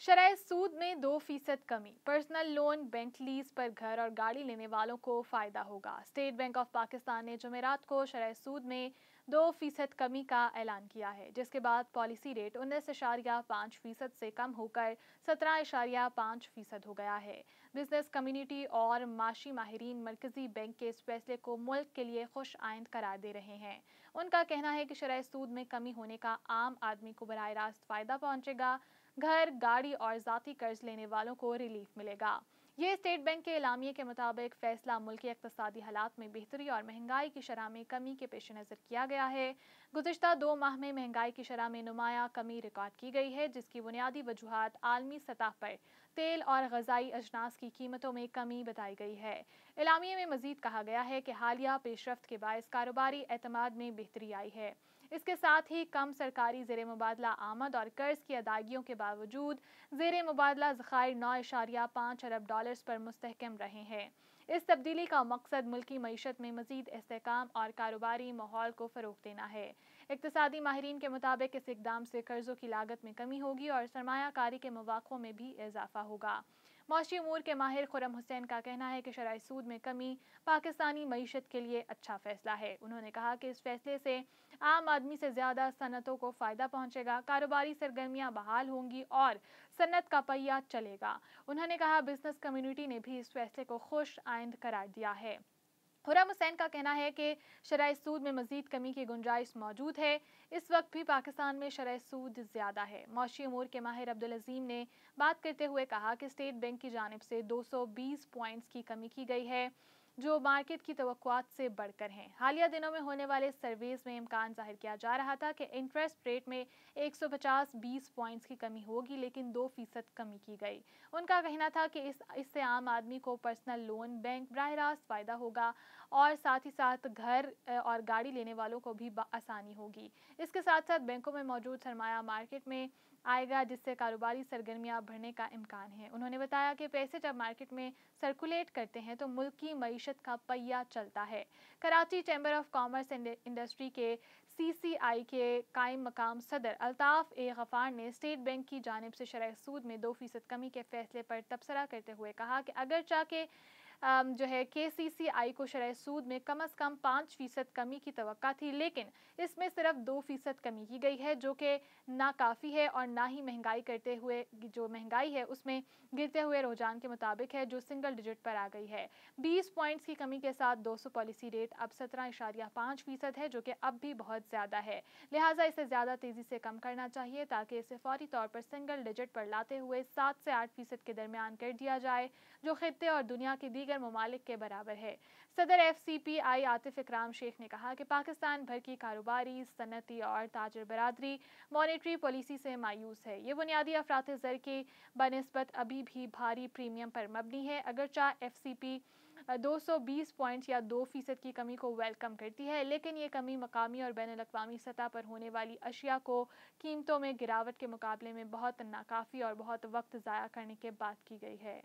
शराय सूद में दो फीसद कमी पर्सनल लोन बैंक लीज पर घर और गाड़ी लेने वालों को फायदा होगा स्टेट बैंक ऑफ पाकिस्तान ने जमेरात को शराय सूद में दो फीसद कमी का ऐलान किया है जिसके बाद पॉलिसी रेट उन्नीस इशारिया पाँच फीसद से कम होकर सत्रह इशारिया पाँच फीसद हो गया है बिजनेस कम्युनिटी और माशी माहरीन मरकजी बैंक के इस फैसले को मुल्क के लिए खुश आइंद करार दे रहे हैं उनका कहना है कि शराय सूद में कमी होने का आम आदमी को बरह रास्त फ़ायदा पहुँचेगा घर गाड़ी और ज़ाती कर्ज लेने वालों को रिलीफ मिलेगा ये स्टेट बैंक के इलामिए के मुताबिक फैसला मुल्क इकतदी हालात में बेहतरी और महंगाई की शरह में कमी के पेश नज़र किया गया है गुजशत दो माह में महंगाई की शरह में नुमाया कमी रिकॉर्ड की गई है जिसकी बुनियादी वजूहत आलमी सतह पर तेल और गजाई अजनास की कीमतों में कमी बताई गई है इलामिये में मजीद कहा गया है कि हालिया पेशरफ के बायस कारोबारी अतमाद में बेहतरी आई है इसके साथ ही कम सरकारी जेर मुबादला आमद और कर्ज की अदायगियों के बावजूद जेर मुबादला ज़खायर नौ इशारिया पाँच अरब डॉलर पर मुस्तकम रहे हैं इस तब्दीली का मकसद मुल्की मीशत में मजीद इसकाम और कारोबारी माहौल को फ़रोग देना है इकतदी माहरीन के मुताबिक इस इकदाम से कर्ज़ों की लागत में कमी होगी और सरमाकारी के मौाक़ों में भी इजाफा होगा मौशी अमूर के माहिर खुरम हुसैन का कहना है कि शराय सूद में कमी पाकिस्तानी मीशत के लिए अच्छा फैसला है उन्होंने कहा कि इस फैसले से आम आदमी से ज़्यादा सनतों को फ़ायदा पहुँचेगा कारोबारी सरगर्मियाँ बहाल होंगी और सन्नत का पहिया चलेगा उन्होंने कहा बिजनेस कम्यूनिटी ने भी इस फैसले को खुश आइंद करार दिया है हुरम हुसैन का कहना है कि शराय सूद में मजीद कमी की गुंजाइश मौजूद है इस वक्त भी पाकिस्तान में शराय सूद ज़्यादा है मौशी अमूर के माहिर अब्दुल अजीम ने बात करते हुए कहा कि स्टेट बैंक की जानब से 220 पॉइंट्स की कमी की गई है जो मार्केट की तो से बढ़कर हैं हालिया दिनों में होने वाले सर्वेज में इम्कान जाहिर किया जा रहा था कि इंटरेस्ट रेट में 150-20 पॉइंट्स की कमी होगी लेकिन दो फीसद कमी की गई उनका कहना था कि इस इससे आम आदमी को पर्सनल लोन बैंक बरह रास्त फ़ायदा होगा और साथ ही साथ घर और गाड़ी लेने वालों को भी आसानी होगी इसके साथ साथ बैंकों में मौजूद सरमाया मार्केट में आएगा जिससे कारोबारी सरगर्मियाँ बढ़ने का इम्कान है उन्होंने बताया कि पैसे जब मार्केट में सर्कुलेट करते हैं तो मुल्क की परिषद का पहिया चलता है Karachi chamber of commerce and industry के सीसीआई के कायम मकाम सदर अल्ताफ़ ए गफ़ार ने स्टेट बैंक की जानब से शराय सूद में दो फ़ीसद कमी के फैसले पर तबसरा करते हुए कहा कि अगर चाहे जो है के सी सी आई को शराय सूद में कम अज़ कम पाँच फ़ीसद कमी की तो थी लेकिन इसमें सिर्फ दो फ़ीसद कमी की गई है जो कि नाकाफ़ी है और ना ही महंगाई करते हुए जो महंगाई है उसमें गिरते हुए रुझान के मुताबिक है जो सिंगल डिजिट पर आ गई है बीस पॉइंट्स की कमी के साथ दो सौ पॉलिसी रेट अब सत्रह इशारिया पाँच फ़ीसद है जो कि अब भी बहुत ज़्यादा है लिहाजा इसे ज़्यादा तेज़ी से कम करना चाहिए ताकि इसे फौरी तौर पर सिंगल डिजिट पर लाते हुए सात से आठ फ़ीसद के दरमियान कर दिया जाए जो खत्े और दुनिया के दीगर दीगर ममालिक के बराबर है सदर F C P I Atif Ikram Sheikh ने कहा कि पाकिस्तान भर की कारोबारी सनती और ताजर बरदरी मॉनिटरी पॉलिसी से मायूस है ये बुनियादी अफरात ज़र के बनस्बत अभी भी भारी प्रीमियम पर मबनी है अगरचा एफ सी पी दो सौ बीस पॉइंट या दो फीसद की कमी को वेलकम करती है लेकिन ये कमी मकामी और बैन अवी सतह पर होने वाली अशिया को कीमतों में गिरावट के मुकाबले में बहुत नाकाफ़ी और बहुत वक्त ज़ाया करने के बाद की गई है